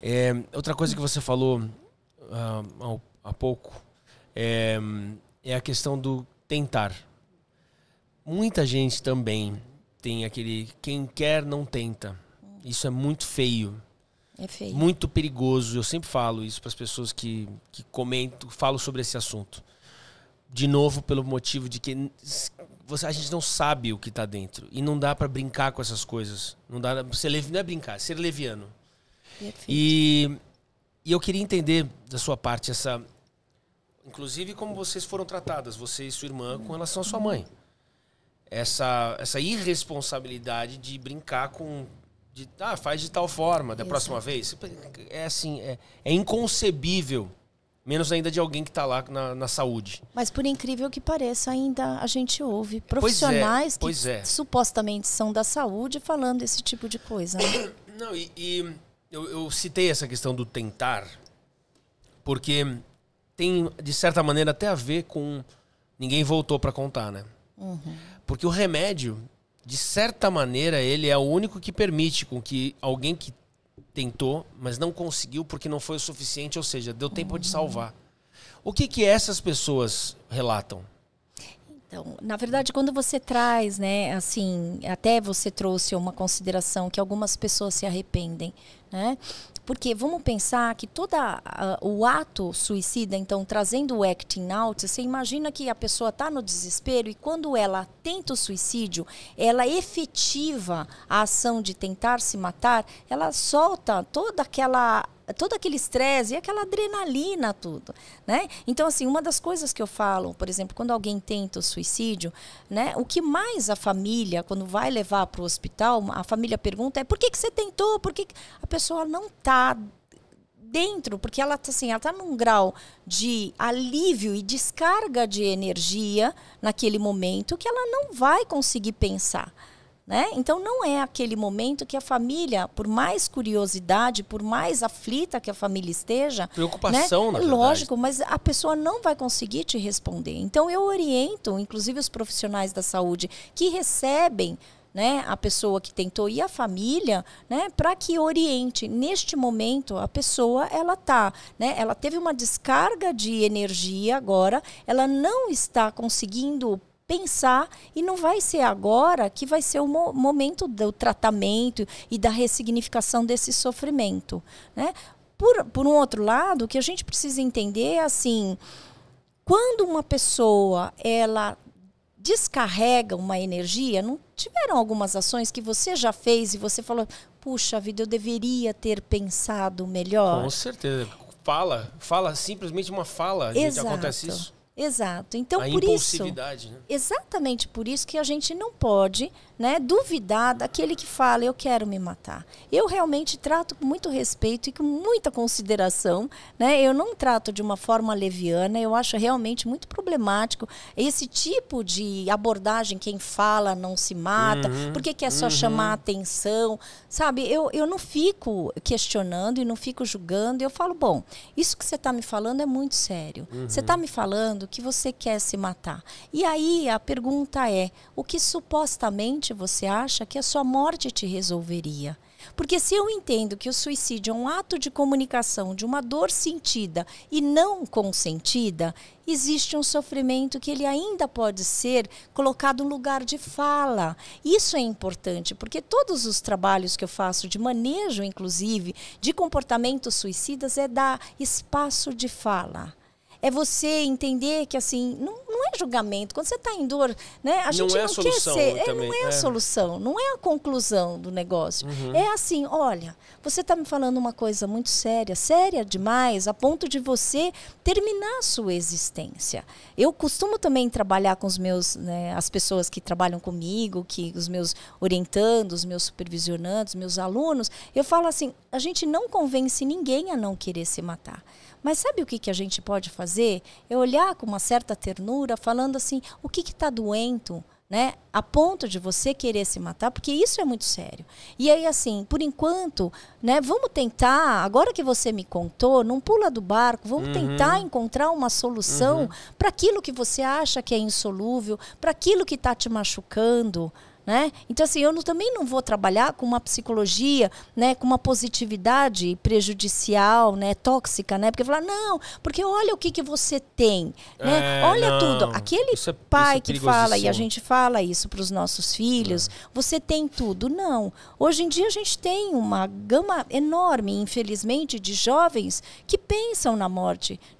É, outra coisa que você falou uh, há pouco é, é a questão do tentar. Muita gente também tem aquele quem quer não tenta. Isso é muito feio. É feio. Muito perigoso. Eu sempre falo isso para as pessoas que, que comentam, falo sobre esse assunto. De novo, pelo motivo de que você, a gente não sabe o que está dentro. E não dá para brincar com essas coisas. Não dá, ser, não é brincar, é ser leviano. E, e eu queria entender da sua parte essa. Inclusive, como vocês foram tratadas, você e sua irmã, com relação à sua mãe. Essa, essa irresponsabilidade de brincar com. De, ah, faz de tal forma, da Exato. próxima vez. É assim, é, é inconcebível menos ainda de alguém que está lá na, na, saúde. Mas por incrível que pareça, ainda a gente ouve profissionais pois é, pois que é. supostamente são da saúde falando esse tipo de coisa. Né? Não, e, e, eu, eu citei essa questão do tentar, porque tem, de certa maneira, até a ver com ninguém voltou para contar, né? Uhum. Porque o remédio, de certa maneira, ele é o único que permite com que alguém que tentou, mas não conseguiu porque não foi o suficiente, ou seja, deu tempo uhum. de salvar. O que, que essas pessoas relatam? Então, na verdade, quando você traz, né, assim, até você trouxe uma consideração que algumas pessoas se arrependem, né? Porque vamos pensar que todo o ato suicida, então, trazendo o acting out, você imagina que a pessoa está no desespero e quando ela tenta o suicídio, ela efetiva a ação de tentar se matar, ela solta toda aquela todo aquele estresse e aquela adrenalina tudo, né? Então assim, uma das coisas que eu falo, por exemplo, quando alguém tenta o suicídio, né? O que mais a família quando vai levar para o hospital, a família pergunta é por que que você tentou? Por que a pessoa não tá dentro, porque ela tá, assim, ela tá num grau de alívio e descarga de energia naquele momento que ela não vai conseguir pensar. Né? Então não é aquele momento que a família, por mais curiosidade, por mais aflita que a família esteja, né? preocupação, né? na lógico, mas a pessoa não vai conseguir te responder. Então eu oriento, inclusive os profissionais da saúde que recebem né, a pessoa que tentou e a família, né, para que oriente. Neste momento, a pessoa ela tá, né, ela teve uma descarga de energia agora, ela não está conseguindo pensar e não vai ser agora que vai ser o mo momento do tratamento e da ressignificação desse sofrimento, né? Por, por um outro lado, o que a gente precisa entender é assim, quando uma pessoa ela descarrega uma energia, não tiveram algumas ações que você já fez e você falou, puxa vida, eu deveria ter pensado melhor? Com certeza. Fala, fala, simplesmente uma fala, Exato. gente, acontece isso. Exato. Então, a por isso. Né? Exatamente por isso que a gente não pode né, duvidar daquele que fala, eu quero me matar. Eu realmente trato com muito respeito e com muita consideração. Né? Eu não trato de uma forma leviana, eu acho realmente muito problemático esse tipo de abordagem, quem fala não se mata, uhum, que quer é só uhum. chamar atenção? Sabe, eu, eu não fico questionando e não fico julgando. Eu falo, bom, isso que você está me falando é muito sério. Uhum. Você está me falando errado, que você quer se matar. E aí a pergunta é: o que supostamente você acha que a sua morte te resolveria? Porque se eu entendo que o suicídio é um ato de comunicação de uma dor sentida e não consentida, existe um sofrimento que ele ainda pode ser colocado no lugar de fala. Isso é importante, porque todos os trabalhos que eu faço de manejo, inclusive, de comportamentos suicidas, é dar espaço de fala é você entender que assim, não julgamento. Quando você está em dor, né? A gente é não, quer ser. É, não é, é, a é. solução, não é a conclusão do negócio. Uhum. É assim, olha, você está me falando uma coisa muito séria, séria demais, a ponto de você terminar a sua existência. Eu costumo também trabalhar com os meus, né, as pessoas que trabalham comigo, que os meus orientando, os meus os meus alunos, eu falo assim, a gente não convence ninguém a não querer se matar. Mas sabe o que, que a gente pode fazer? É olhar com uma certa ternura, falando assim, o que está doendo, né? A ponto de você querer se matar, porque isso é muito sério. E aí, assim, por enquanto, né? Vamos tentar, agora que você me contou, não pula do barco, vamos uhum. tentar encontrar uma solução uhum. para aquilo que você acha que é insolúvel, para aquilo que está te machucando né? Então assim, eu não, também não vou trabalhar com uma psicologia, né, com uma positividade prejudicial, né, tóxica, né? Porque falar não, porque olha o que que você tem, né? É, olha não. tudo. Aquele é, é, pai é que fala e a gente fala isso para os nossos filhos, é. você tem tudo. Não. Hoje em dia a gente tem uma gama enorme, infelizmente, de jovens que pensam na morte,